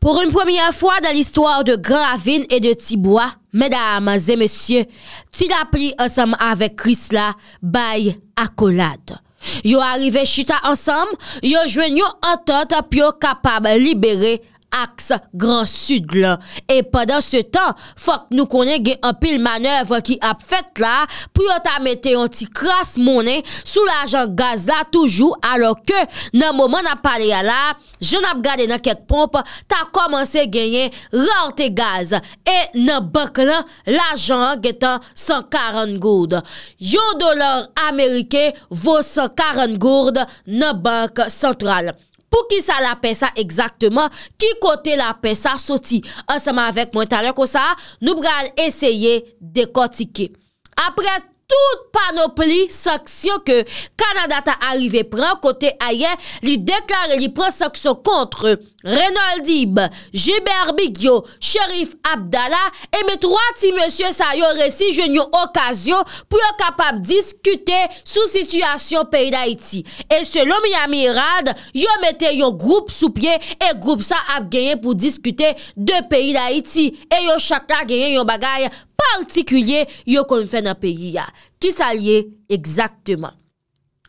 Pour une première fois dans l'histoire de Gravine et de Thiboua, mesdames et messieurs, t'il a pris ensemble avec Chrysla, Baye, Akolade. Yo arrive Chita ensemble, yo joigne yo entente, yo capable de libérer aks Grand Sud la. E padan se tan, fok nou konen gen an pil manev ki ap fet la, pou yon ta mette yon ti kras mounen sou l'ajan gaz la toujou, alo ke nan mouman ap pale ya la, jen ap gade nan kek pomp, ta komanse genyen rante gaz. E nan bank la, l'ajan getan 140 gourd. Yon dolar Amerike vò 140 gourd nan bank central. pou ki sa la pe sa ekzaktman ki kote la pe sa soti. Anseman vek mwen taler ko sa, nou bral eseye dekotike. Apre tout panopli saksyon ke Kanadata arive pran kote aye, li deklare li pran saksyon kontre e. Reynold Dib, J.B.R. Bigyo, Cherif Abdallah, e me troati monsye sa yo resi jwen yo okasyon pou yo kapab diskute sou situasyon peyi da iti. E selon mi amirad, yo mette yo group sou pie, e group sa ap genyen pou diskute de peyi da iti. E yo chakla genyen yo bagay partikulye yo konfen nan peyi ya. Ki sa liye? Eksakteman.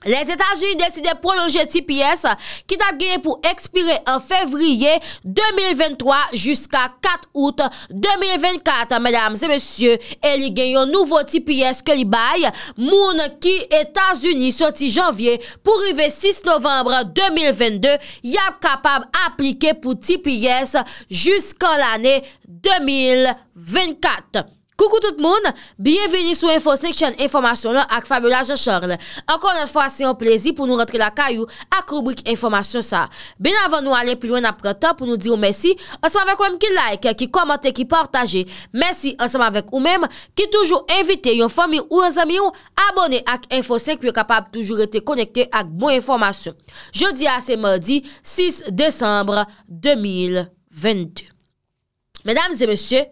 Les Etats-Unis décident de prolonger TPS, qui a gagné pour expirer en février 2023 jusqu'à 4 août 2024. Mesdames et messieurs, elle y gagne un nouveau TPS que l'y baille. Moon, qui Etats-Unis sortit janvier pour arriver 6 novembre 2022, y a capable d'appliquer pour TPS jusqu'en l'année 2024. Koukou tout moun, bienveni sou infosek chen informasyon lò ak Fabiola Jean-Charles. Ankon an fwa se yon plezi pou nou rentre la kayou ak rubrik informasyon sa. Ben avan nou ale plouen apre tan pou nou di ou mèsi, ansem avèk ou m ki like, ki komante, ki portaje. Mèsi ansem avèk ou mèm ki toujou invite yon fami ou yon zami yon abone ak infosek pou yon kapab toujou rete konekte ak bon informasyon. Jodi a se mèdi, 6 Desembre 2022. Mèdames et mèche,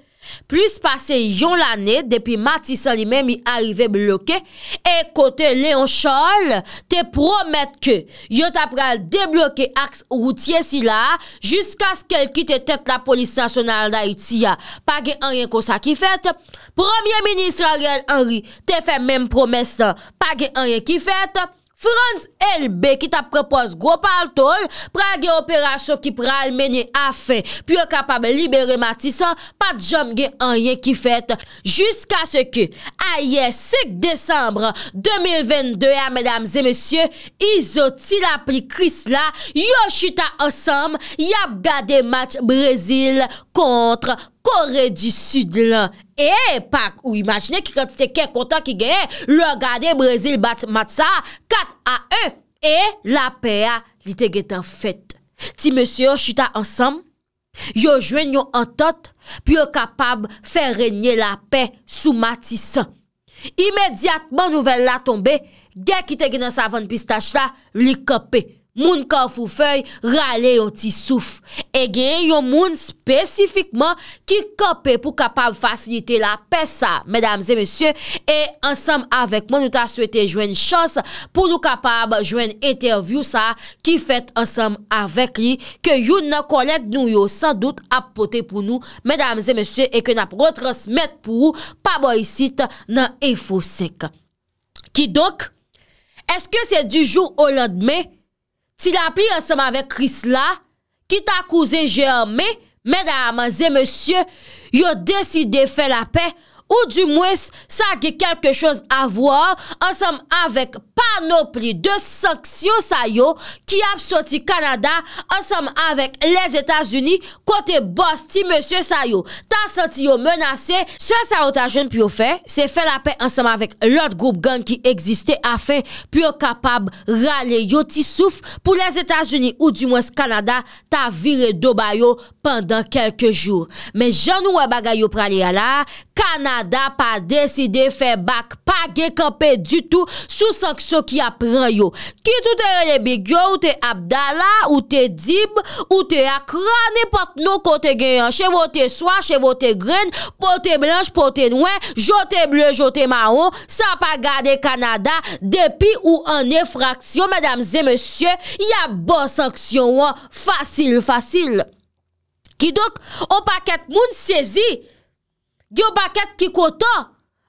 Plis pase yon l ane, depi mati soli men mi arive bloke, e kote Leonchol te promet ke yo ta pral debloke aks woutye si la, jiska skel ki te tet la polis nasyonal da iti ya, pa gen anjen kosa ki fet. Premier ministre a gel anri, te fe men promesa, pa gen anjen ki fet. Frans LB ki tap prepoz gwo pal tol, pra ge operasyon ki pral menye a fe, pi yo kapab libere matisan, pat jom ge an ye ki fet, jiska se ke a ye 6 Desembre 2022, ya medamze mesye, izotila pri Kris la, yo chita ansam, yap gade match Brezil kontre Kosovo. Kore di syd lan, e pak ou imagine ki katite ke kontan ki geye, logade Brezil bat mat sa, kat a e, e la pe a li te getan fet. Ti monsi yo chita ansam, yo jwen yo antot, pi yo kapab fe renyen la pe sou matisan. Imediatman nouvel la tombe, ge ki te genan savon pistache la, li kope. Moun ka fou fèy rale yon ti souf. E gen yon moun spesifikman ki kope pou kapab fasilite la pes sa. Medamze mesye, e ansam avèk moun nou ta souwete jwen chans pou nou kapab jwen interview sa ki fèt ansam avèk li. Ke yon nan kolek nou yo san dout apote pou nou, medamze mesye, e ke nan protrasmet pou ou, pa bo yisit nan e fosek. Ki donk, eske se di jou ou landme? si la pi yon seman vek Kris la, ki ta kouze jè anme, men a amaze monsye, yon deside fè la pey, ou di mwes sa ge kelke choz avwa, ansam avèk panopli de sanksyon sa yo, ki ap soti Kanada, ansam avèk les Etats-Unis, kote bosti mwes se sa yo, ta soti yo menase, se sa ota jen pi yo fe, se fe la pe ansam avèk lot group gang ki egziste, a fe pi yo kapab rale yo ti souf, pou les Etats-Unis ou di mwes Kanada, ta vire do bayo pandan kelke joun. Men jan ou wè bagay yo prale ya la, Kanada pa deside fe bak, pa ge kapè du tout sou sanksyon ki apren yo. Ki toute yo le bigyo, ou te Abdala, ou te Dib, ou te Akra, nipote nou kote genyan, chèvote swan, chèvote gren, pote blanche, pote nouen, jote bleu, jote marron, sa pa gade Kanada depi ou an efraksyon, medamze, monsye, ya bon sanksyon yo, fasil, fasil. Ki dok, o paket moun sezi, Gyo paket ki kota,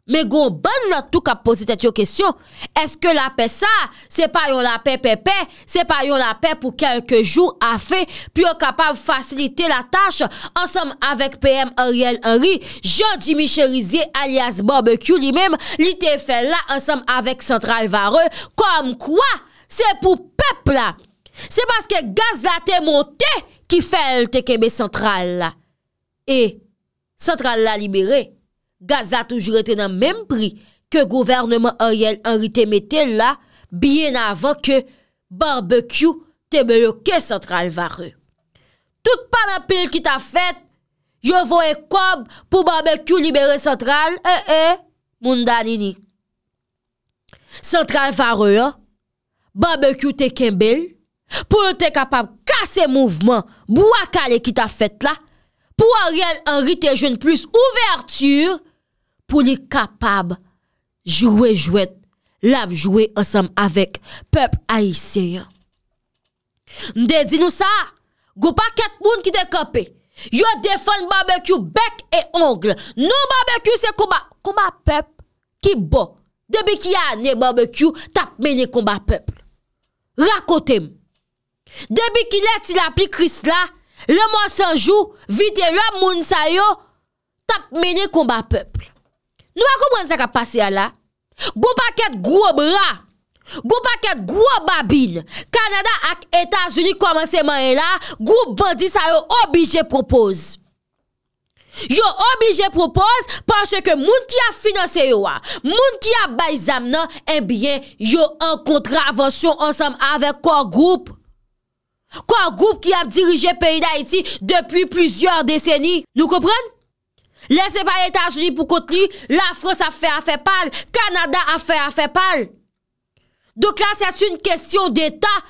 me gwo ban nou tou kap posi tete yo kesyon, eske la pe sa, se pa yon la pe pe pe, se pa yon la pe pou kelke jou a fe, pi yo kapav fasilite la tache, ansam avèk PM Ariel Henry, Jean-Dimitre Cherizier, alias Bob Q li mem, li te fè la ansam avèk Central Vareux, kom kwa, se pou pep la, se baske gaz la te monte, ki fè l te kebe Central la, e, Sentral la libere, gaz a toujou rete nan menm pri ke gouvernement a yel anri te mette la biye nan avan ke barbekyou te beyo ke sentral vare. Tout pan apil ki ta fet, yo vo e kob pou barbekyou libere sentral e e moun danini. Sentral vare la, barbekyou te kembel, pou nou te kapab kase mouvman, bou akale ki ta fet la, pou a riel an rite jwen plus ouverture, pou li kapab jwe jwet, laf jwe ansam avek pep a isye. Mde di nou sa, goupa ket moun ki dekope, yo defon barbecue bek e ongle, nou barbecue se kouma pep ki bo, debi ki ane barbecue tap mene kouma pep. Rakote m, debi ki leti la pli kris la, Le moun sanjou, viterwa moun sa yo tap mene kon ba pepl. Nou akou moun sa ka pase ya la? Goupa ket gwo bra, goupa ket gwo babil. Kanada ak Etasouni komanseman e la, goup bandi sa yo obije propose. Yo obije propose panse ke moun ki a finanse yo wa. Moun ki a bay zam nan, enbyen eh yo an kontra avansyon ansam avek kon goup. Kwa an goup ki ap dirije peyi d'Haiti Depi plizior deseni Nou kopren? Lese pa l'Etat souli pou kote li La Fros a fe a fe pal Kanada a fe a fe pal Dok la se a tsu un kestyon d'Etat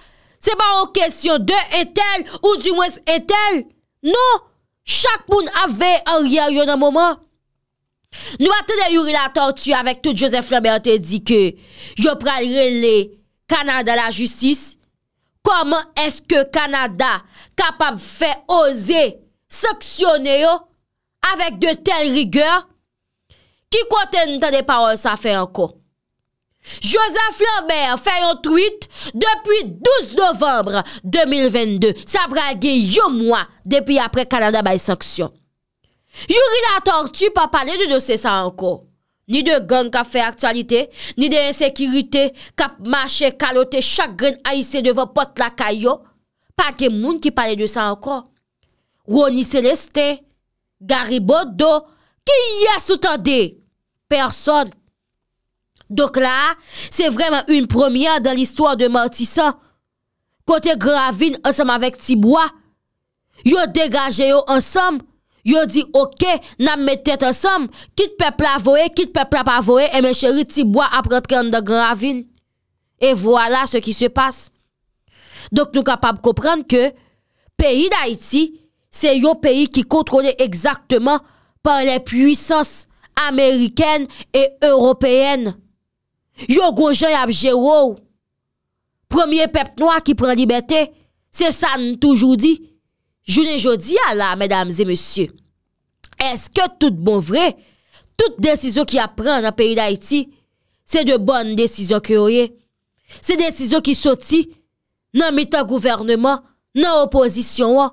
Se pa an kestyon de etel Ou di mwen etel Nou, chak moun ave An riyan yon an mouman Nou a te de yon relator tu Avèk tout Joseph Lambert te di ke Yo pral re le Kanada la justis Koman eske Kanada kapap fè ose saksyonè yo avèk de tel rigèr ki konten tan depa wè sa fè anko. Joseph Lambert fè yon tweet depi 12 novembre 2022. Sa bragè yo mwa depi apre Kanada bè saksyon. Yori la tortue pa pale de dosè sa anko. Ni de gen ka fe aktualite, ni de ensekirite, ka mache kalote chak gen aise devon pot la kayo, pa gen moun ki pale de san anko. Woni seleste, Garibodo, ki yasoutande, person. Dok la, se vreman un premia dan listwa de mortisan, kote gravin ansam avek tibwa, yo degaje yo ansam, Yo di, oke, nam metet ansam, kit pep la voe, kit pep la pa voe, e men cheri ti bo ap rentre an da gravine. E voilà se ki se passe. Dok nou kapab koprande ke, peyi da iti, se yo peyi ki kontrole exaktman pan le pwisans Ameriken e Europyen. Yo gojan ap jero. Premier pep noa ki pran libeté, se sa n toujou di. Jou ne jodi ya la, medamze, monsye. eske tout bon vre, tout desizo ki ap pren nan peyi d'Haïti, se de bon desizo ki oye, se desizo ki soti, nan mitan gouvernement, nan oposisyon wan,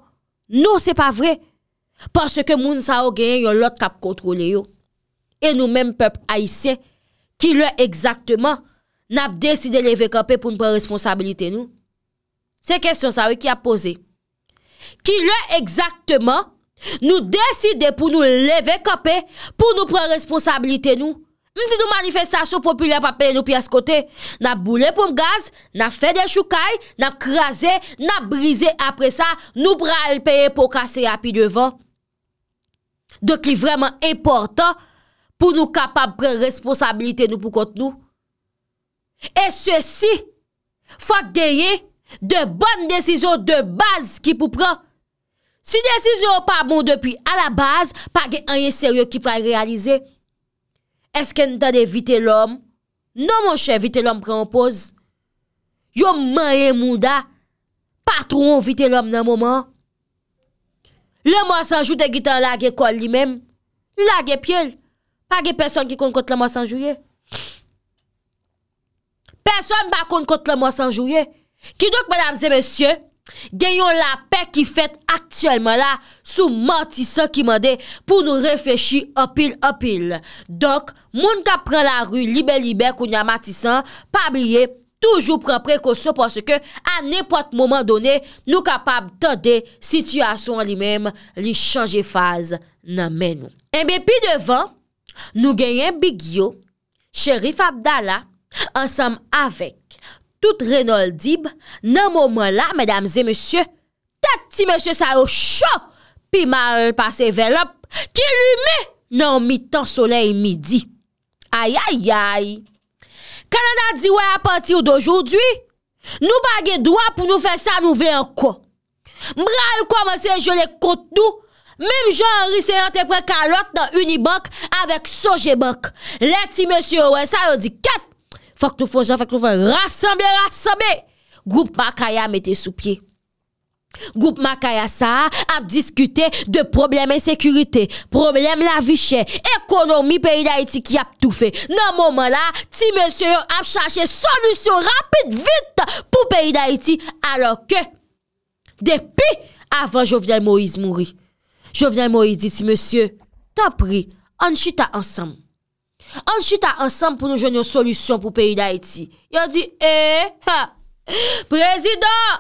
nou se pa vre, parce ke moun sa ou gen yon lot kap kontrole yo, e nou men pep Haïtien, ki lè exactement, nap deside leve kapè pou nou pre responsabilite nou, se kèsyon sa ou ki ap pose, ki lè exactement, Nou deside pou nou leve kope, pou nou pren responsabilite nou. Mti nou manifestasyon populè pa peye nou pi as kote. Na boule pou m gaz, na fe de choukaj, na kraze, na brize apre sa, nou pra el peye pou kase api devan. Dok li vreman importan pou nou kapap pren responsabilite nou pou kote nou. E se si, fok deye de bonne desizo de baz ki pou pren. Si desi yo pa moun depi, a la baz, pa ge anye seryo ki pra realize, esken dan evite lom, non moun che evite lom preompose. Yo manye moun da, patron evite lom nan mouman. Le moun sanjou de gitan la ge kol li mem, la ge pye, pa ge peson ki kon kont la moun sanjou ye. Peson pa kon kont la moun sanjou ye. Ki dok moun zemesye? Ganyon la pek ki fet aktiyelman la sou matisan ki mande pou nou refeshi opil opil. Dok, moun ka pren la ru libe-libe kou nya matisan, pab liye toujou pren prekoso pwase ke an nepot mouman done nou kapab tande situasyon li mem li chanje faz nan men nou. Enbe pi devan, nou ganyen Bigyo, Cherif Abdala, ansam avek. tout renol dib nan momon la, mèdam zè mèsyè, tè ti mèsyè sa yo chò, pi mal pa se velop, ki lume nan mi tan soleil midi. Ay, ay, ay, kanan nan di wè apanti ou d'ajou dwi, nou bagè dwa pou nou fè sa nou vè an kwa. Mbral kwa mèsyè je lè kont nou, mèm jan risè yon te pre kalot nan unibank avèk soje bank. Lè ti mèsyè wè sa yo di ket, Fak nou fò jan, fak nou fò rassemble, rassemble. Goup Makaya mette sou pye. Goup Makaya sa ap diskute de probleme ensekurite, probleme la viche, ekonomi peyi da iti ki ap toufe. Nan mouman la, ti monsye yon ap chache solusyon rapid, vit pou peyi da iti. Alors ke, depi avan Jovian Moise mouri. Jovian Moise diti, monsye, ta pri, an chita ansam. An chita ansam pou nou jwenn yo solisyon pou peyi da iti. Yo di, eee, eh, ha, prezidon,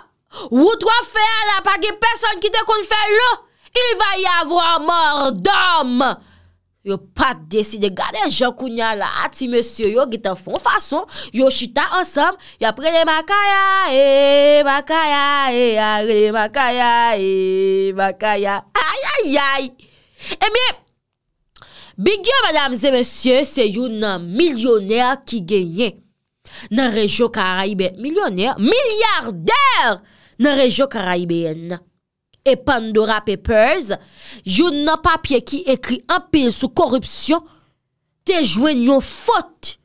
wout wap fè a la pa ki person ki de kon fè lo, il va y avwa mordom. Yo pat desi de gade jankounya la ati monsi yo, yo git an fon fason, yo chita ansam, yo prele makaya, eee, eh, makaya, eee, eh, makaya, eee, makaya. Ay, ay, ay. Emi, eee, Bigyo, madame zemesye, se yon milyoner ki genyen nan rejyo Karaybe. Milyoner? Milyarder nan rejyo Karaybe yon. E Pandora Papers, yon nan papye ki ekri anpil sou korupsyon, te jwen yon fote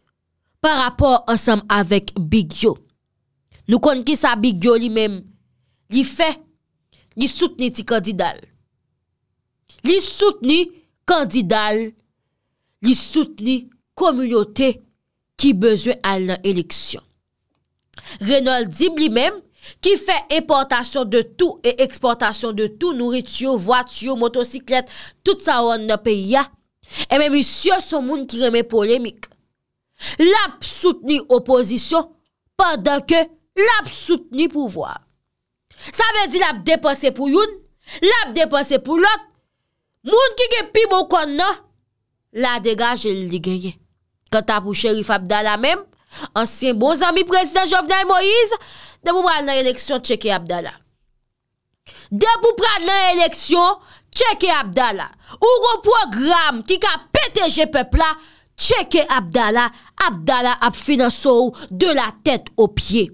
par rapport ansam avek Bigyo. Nou kon ki sa Bigyo li men, li fe, li soutni ti kandidal. Li soutni kandidal. Li souten li komunyote ki bezwen al nan eleksyon. Renold Dib li menm ki fe importasyon de tou e eksportasyon de tou, nouritio, vwatio, motosiklet, tout sa wan nan peyi ya. E menm yu syo son moun ki reme polemik. Lap souten li opozisyon padan ke lap souten li pouvoar. Sa ven di lap depanse pou yon, lap depanse pou lot, moun ki ge pi mou kon nan, La dega, jel li genye. Kanta pou chérif Abdala men, ansyen bon zami prezident Jovna et Moïse, debou prad nan eleksyon, tchèke Abdala. Debou prad nan eleksyon, tchèke Abdala. Ouro program, tika PTG Pepla, tchèke Abdala, Abdala ap finanso ou, de la tèt o pye.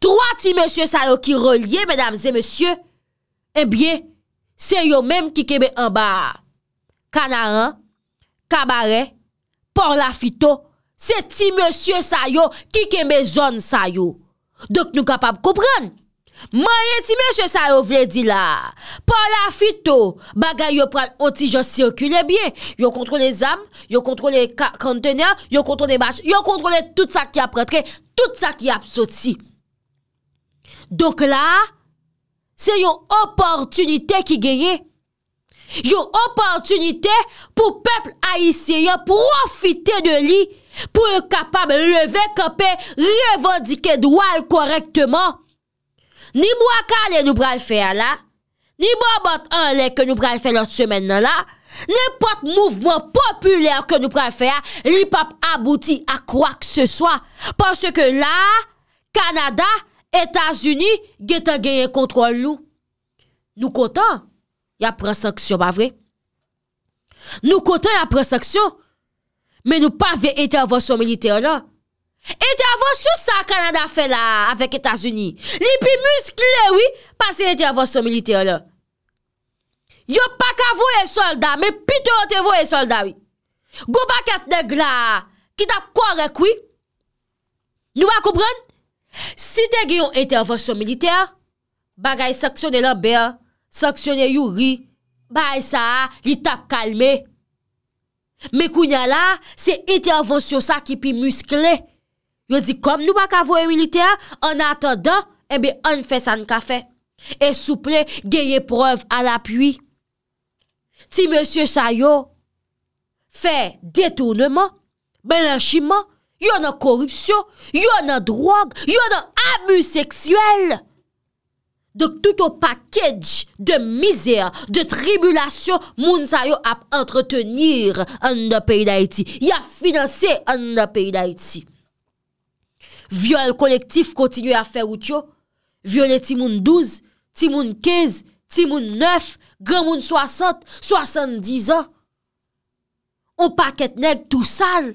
Troati monsye sa yo ki relye, mèdames et monsye, e eh bie, se yo menm ki kebe anba, kanaran, Kabare, pon la fito, se ti monsye sa yo, ki ke mezon sa yo. Dok nou kapab koupren. Maye ti monsye sa yo vle di la. Pon la fito, bagay yo pral oti jo sirkule bie. Yo kontrole zam, yo kontrole kantene, yo kontrole bas, yo kontrole tout sa ki apretre, tout sa ki apsosi. Dok la, se yo oportunite ki geye. Yo opantunite pou pepl a iseya profite de li pou e kapab leve kapè revondike dwal korektman. Ni mwaka le nou pral fè a la, ni mwabot anle ke nou pral fè lòt semen nan la, ni pot mouvman populer ke nou pral fè a, li pap abouti a kwa kse soa. Pansè ke la, Kanada, Etasuni, getan genye kontrol lou. Nou kontan. Ya preseksyon ba vre? Nou kontan ya preseksyon, men nou pa ve intervonsyon militer la. Non. Intervonsyon sa kanada fe la, avek Etasuni. Li pi muskle we, pase intervonsyon militer la. Yo pa ka vo e solda, men pi te ote vo e solda we. Gou pa ket neg la, ki tap korek we. Nou ba koupran? Si te gen yon intervonsyon militer, bagay seksyon de la be a, Saksyonè yu ri, ba e sa, li tap kalme. Mè kounya la, se itè avosyo sa ki pi muskle. Yo di kom nou bak avoye militea, an atan dan, ebe an fè san ka fè. E souple, genye preuve al apwi. Ti mè sè sa yo, fè detounèman, belachiman, yon an korupsyon, yon an drog, yon an abus seksyèl. De tout ou pakèdj de mizè, de tribülasyon moun sa yo ap entretenir an nan peyi da iti. Ya finanse an nan peyi da iti. Vyol kolektif kontinu ya fe wout yo. Vyol eti moun 12, eti moun 15, eti moun 9, gen moun 60, 70 an. Ou pakèd neg tou sal.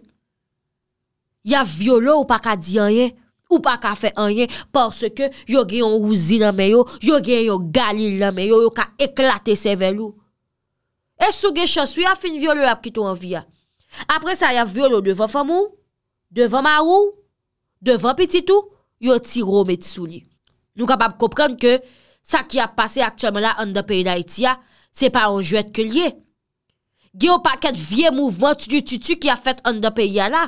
Ya vyolo ou pakèd di anye. ou pa ka fe anyen, porske yo gen yon ouzi nanmen yo, yo gen yon galil nanmen yo, yo ka eklate sevelou. E sou gen chansou, ya wi, fin violou apkito anvia. Apre sa, ya violou devan famou, devan marou, devan pititou, yo tirou metisouni. Nou kapab koupren ke, sa ki ap pase aktoumen la, an de peyi da iti ya, se pa an jwet ke liye. Gen yo paket vie mouvment, ki a fèt an de peyi ya la.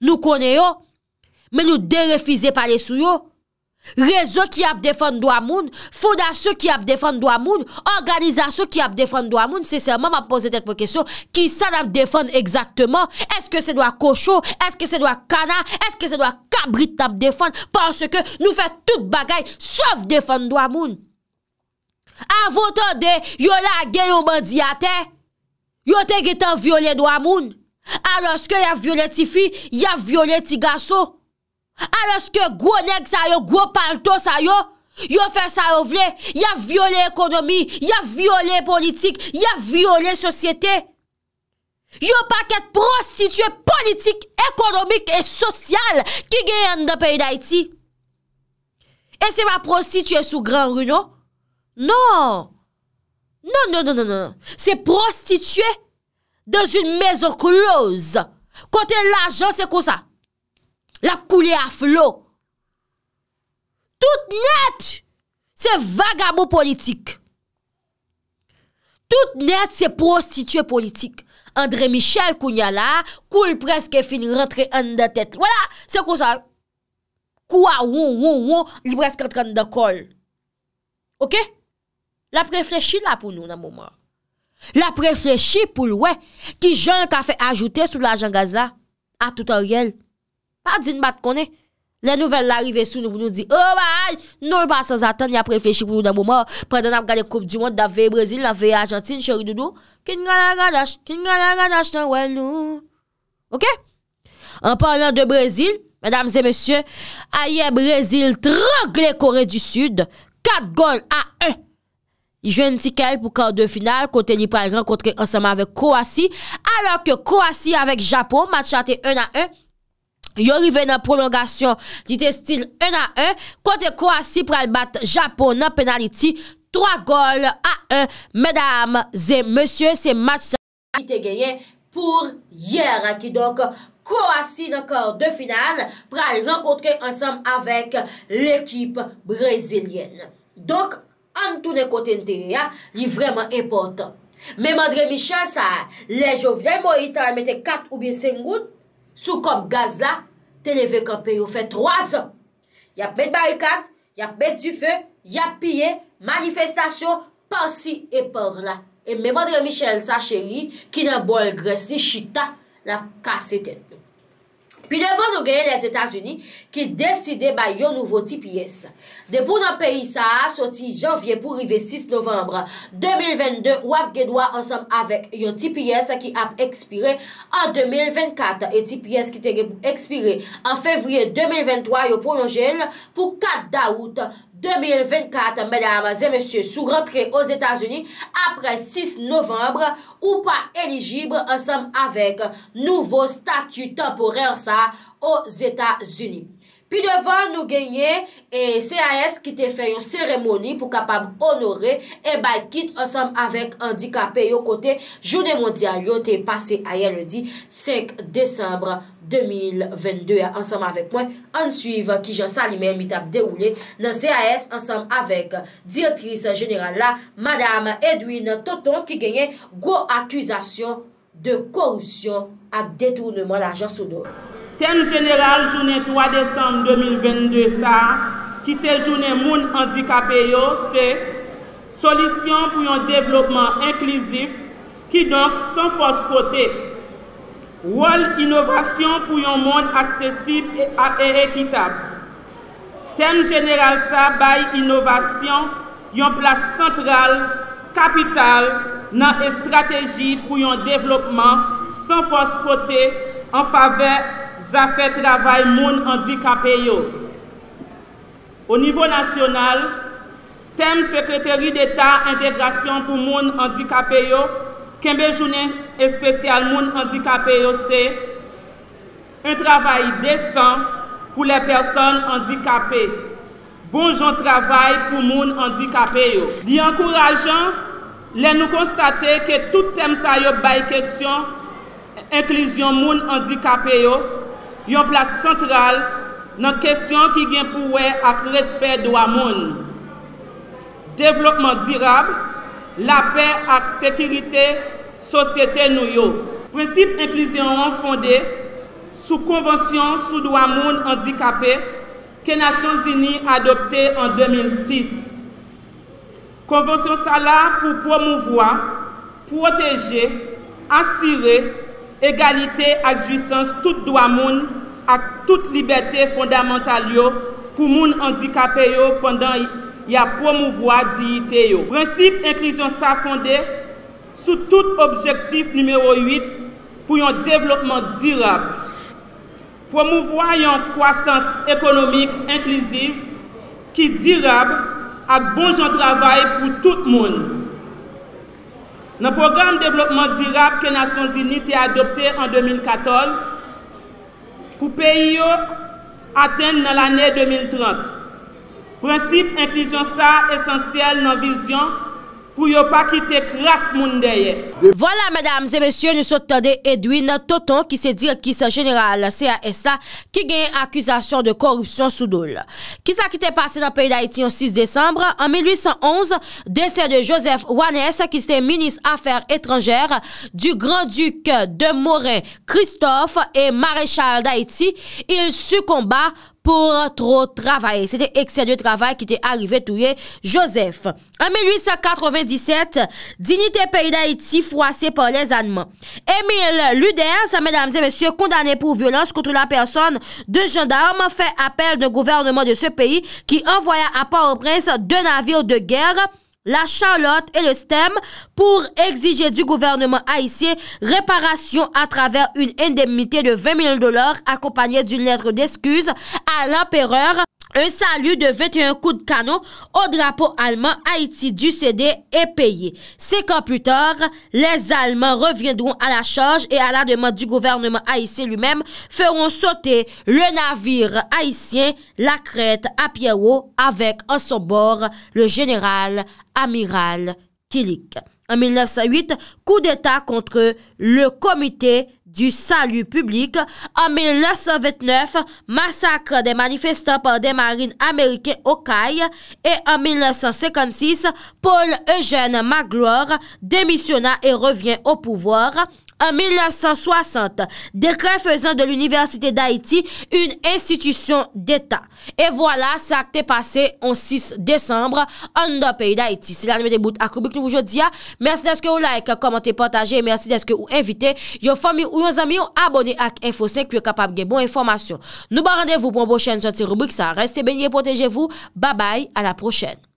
Nou kone yo, Men nou derefize pa le sou yo. Rezo ki ap defon do amoun, fouda sou ki ap defon do amoun, organiza sou ki ap defon do amoun, se serman ma pose tet po kesyon, ki san ap defon exactement, eske se do a kosho, eske se do a kana, eske se do a kabrit ap defon, panse ke nou fe tout bagay, saf defon do amoun. A votan de, yo la gen yo mandi ate, yo te getan viole do amoun, aloske ya viole ti fi, ya viole ti gaso, alos ke gwo neg sa yo, gwo panto sa yo, yo fè sa yo vle, ya viole ekonomi, ya viole politik, ya viole sosyete. Yo pa ket prostitue politik, ekonomik e sosyal ki gen yon de peyi da iti. E se pa prostitue sou gran ru, non? Non! Non, non, non, non, non. non. Se prostitue dans une maison close kote l'agent se kousa. La koule aflo. Tout net se vagabo politik. Tout net se prostitue politik. Andre Michel Kounyala koule preske fin rentre an de tet. Wala, se kou sa. Kou a wou, wou, wou, li preske rentre an de kol. Ok? La preflechi la pou nou nan mouman. La preflechi pou lwe ki jant a fe ajoute sou la jan gazan. A tout a riel. Pa din bat konè, le nouvel la rive sou nou pou nou di, oh ba, nou pa sans atan, ni apre fèchè pou nou nan bouman, pren nan ap gade koup du moun, da veye Brésil, la veye Argentine, chèri doudou, kin gana gana ch, kin gana gana ch, nan wè nou. Ok? An parlè de Brésil, mèdames et mèsyè, a ye Brésil, trok le Kore du Sud, kat gol a un. Y jwen niti kel pou ka ou de final, kontè ni pa al renkontre anseman ve Kowasi, alò ke Kowasi avek Japon, mat chate un a un, Yo rive nan prolongasyon li te stil 1-1. Kote Kouassi pral bat Japon nan penaliti. 3 gol a 1. Medam, zem, monsye, se mat sa. ...te genyen pou yera ki donk Kouassi nan kor de final pral renkontre ansam avèk l'ekip brezilyen. Donk an toune kote nteriya li vreman epontan. Me mandre mi chansa, le jovye Moïse a mette 4 ou bie 5 gout. Sou kom gaz la, te leve kom peyo fe troazan. Yap met barikat, yap met du fe, yap piye, manifestasyon, pa si e por la. E mè modre Michel sa chéri, ki nan bon egresi, chita, la kase tenpè. Pi devan nou genye les Etats-Unis ki deside ba yon nouvo ti piyes. De pou nou peyi sa, soti janvye pou rive 6 novembre 2022, wap genwa ansam avek yon ti piyes ki ap ekspire an 2024. E ti piyes ki te ekspire an fevriye 2023, yo pou lonjen pou 4 daout. 2024, mesdames et messieurs, sous rentrée aux Etats-Unis, après 6 novembre, ou pas éligible, en somme avec nouveau statut temporaire, ça, aux Etats-Unis. Pi devan nou genye e C.A.S. ki te fe yon seremoni pou kapab onore e baikit ansam avèk andikapè yon kote jounè mondial yon te pase ayer lè di 5 décembre 2022. Ansam avèk mwen ansuiv ki jansalime mitab deroule nan C.A.S. ansam avèk diotris jeneral la madame Edwine Toton ki genye gwo akwizasyon de korousyon ak detounman la jansodo. Tèm jeneral jounen 3 desanm 2022 sa ki se jounen moun andikapè yo se solisyon pou yon devlopman inklizif ki donk san fos kote. Wol inovasyon pou yon moun aksesib e ekitab. Tèm jeneral sa bay inovasyon yon plas santral kapital nan e strateji pou yon devlopman san fos kote an fave inovasyon. za fè travèl moun andikapè yo. O nivou nasyonal, tem sekretèri d'Etat integrasyon pou moun andikapè yo, kembe jounen espesyal moun andikapè yo se un travèl desan pou le person andikapè. Bonjoun travèl pou moun andikapè yo. Li ankourajan, le nou konstate ke tout tem sa yo bay kèsyon inklyzyon moun andikapè yo yon plas sentral nan kesyon ki gen pouwe ak respet do amoun. Devlopman dirab, lape ak sekirite sosyete nou yo. Prinsip inklusyon an fonde sou konvansyon sou do amoun andikapè ke Nasyon Zini adopte an 2006. Konvansyon sa la pou promouvoa, proteje, asire, Egalite ak juisans tout doa moun ak tout libetè fondamental yo pou moun andikapè yo pandan ya promouvoa diite yo. Prinsip inklusyon sa fonde sou tout objektif numéro 8 pou yon devlopman dirab. Promouvoa yon kwasans ekonomik inklusiv ki dirab ak bonjan travay pou tout moun. Nan program devlopman dirap ke Nasyon Zini te adopte an 2014, kou peyo aten nan l ane 2030. Prinsip inkli zon sa esensyal nan vizyon Pou yo pa kite kras moun deye. Voilà, mesdames et messieurs, nous sommes t'attendre Edwin Toton, qui se dit le ministre général de la CSA, qui gagne accusation de corruption sous doule. Qui s'a quitté passé dans le pays d'Haïti en 6 décembre? En 1811, décès de Joseph Wannès, qui était ministre d'affaires étrangères du grand-duc de Morin, Christophe et maréchal d'Haïti, il succomba... pour trop travailler. C'était excès de travail qui était arrivé est Joseph. En 1897, dignité pays d'Haïti froissée par les Allemands. Émile Luders, mesdames et messieurs, condamné pour violence contre la personne de gendarmes, fait appel au gouvernement de ce pays qui envoya à Port-au-Prince deux navires de guerre la Charlotte et le STEM pour exiger du gouvernement haïtien réparation à travers une indemnité de 20 000 dollars accompagnée d'une lettre d'excuse à l'empereur un salut de 21 coups de canon au drapeau allemand Haïti du CD est payé. Cinq ans plus tard, les Allemands reviendront à la charge et à la demande du gouvernement haïtien lui-même feront sauter le navire haïtien, la crête à Pierrot, avec en son bord le général amiral Kilik. En 1908, coup d'État contre le comité du salut public. En 1929, massacre des manifestants par des marines américains au CAI. Et en 1956, Paul Eugène Magloire démissionna et revient au pouvoir. En 1960, déclin faisant de l'Université d'Haïti, une institution d'État. Et voilà, ça a été passé en 6 décembre, en deux pays d'Haïti. C'est la nommée des bouts akoubik noujoudia. Merci de ce que vous like, commentez, partagez, et merci de ce que vous invitez. Vos familles ou vos amis, abonnez à Info 5 puis vous êtes capables de bonnes informations. Nous vous rendez pour une prochaine sortie rubrique. Restez bénis et protégez-vous. Bye bye, à la prochaine.